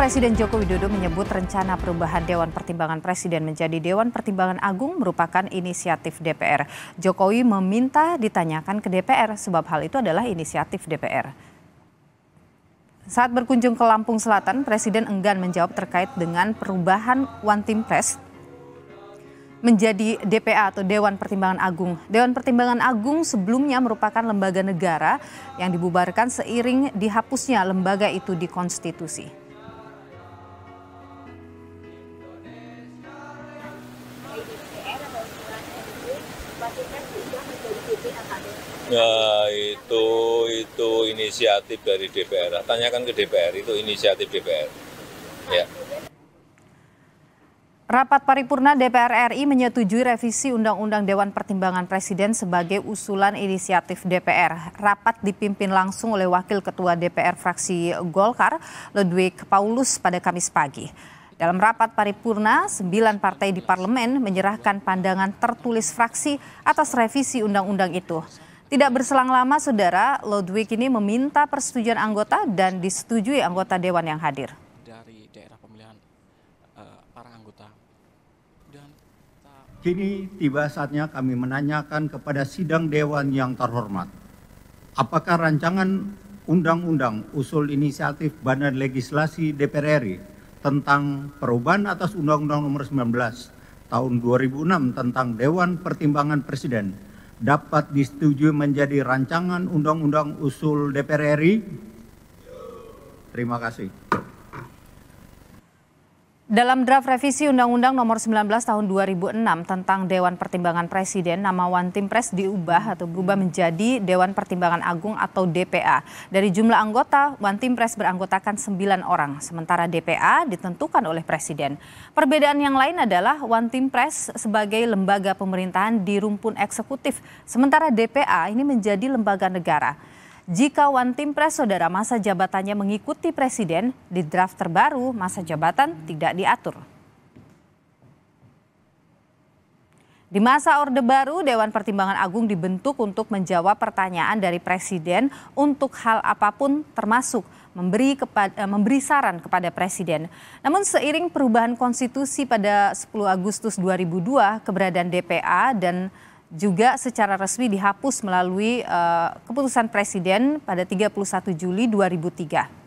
Presiden Joko Widodo menyebut rencana perubahan Dewan Pertimbangan Presiden menjadi Dewan Pertimbangan Agung merupakan inisiatif DPR. Jokowi meminta ditanyakan ke DPR sebab hal itu adalah inisiatif DPR. Saat berkunjung ke Lampung Selatan, Presiden enggan menjawab terkait dengan perubahan One Team Press menjadi DPA atau Dewan Pertimbangan Agung. Dewan Pertimbangan Agung sebelumnya merupakan lembaga negara yang dibubarkan seiring dihapusnya lembaga itu di konstitusi. Ya itu itu inisiatif dari DPR. Tanyakan ke DPR, itu inisiatif DPR. Ya. Rapat paripurna DPR RI menyetujui revisi Undang-Undang Dewan Pertimbangan Presiden sebagai usulan inisiatif DPR. Rapat dipimpin langsung oleh Wakil Ketua DPR fraksi Golkar, Ludwig Paulus pada Kamis pagi. Dalam rapat paripurna, sembilan partai di parlemen menyerahkan pandangan tertulis fraksi atas revisi undang-undang itu. Tidak berselang lama, saudara, Ludwig ini meminta persetujuan anggota dan disetujui anggota dewan yang hadir. Dari daerah pemilihan uh, para anggota. Dan... Kini tiba saatnya kami menanyakan kepada sidang dewan yang terhormat, apakah rancangan undang-undang usul inisiatif Badan Legislasi DPR RI tentang perubahan atas Undang-Undang Nomor 19 tahun 2006 tentang Dewan Pertimbangan Presiden dapat disetujui menjadi rancangan Undang-Undang Usul DPR RI? Terima kasih. Dalam draft revisi Undang-Undang Nomor 19 Tahun 2006 tentang Dewan Pertimbangan Presiden, nama Wantimpres diubah atau berubah menjadi Dewan Pertimbangan Agung atau DPA. Dari jumlah anggota, One Team Press beranggotakan 9 orang, sementara DPA ditentukan oleh Presiden. Perbedaan yang lain adalah One Team Press sebagai lembaga pemerintahan di rumpun eksekutif, sementara DPA ini menjadi lembaga negara. Jika one team press saudara masa jabatannya mengikuti presiden, di draft terbaru masa jabatan tidak diatur. Di masa Orde Baru, Dewan Pertimbangan Agung dibentuk untuk menjawab pertanyaan dari Presiden untuk hal apapun termasuk memberi, kepada, eh, memberi saran kepada Presiden. Namun seiring perubahan konstitusi pada 10 Agustus 2002, keberadaan DPA dan juga secara resmi dihapus melalui uh, keputusan Presiden pada 31 Juli 2003.